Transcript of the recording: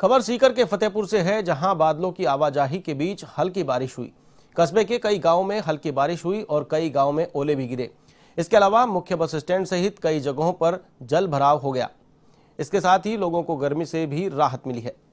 खबर सीकर के फतेहपुर से है जहां बादलों की आवाजाही के बीच हल्की बारिश हुई कस्बे के कई गांवों में हल्की बारिश हुई और कई गांव में ओले भी गिरे इसके अलावा मुख्य बस स्टैंड सहित कई जगहों पर जल भराव हो गया इसके साथ ही लोगों को गर्मी से भी राहत मिली है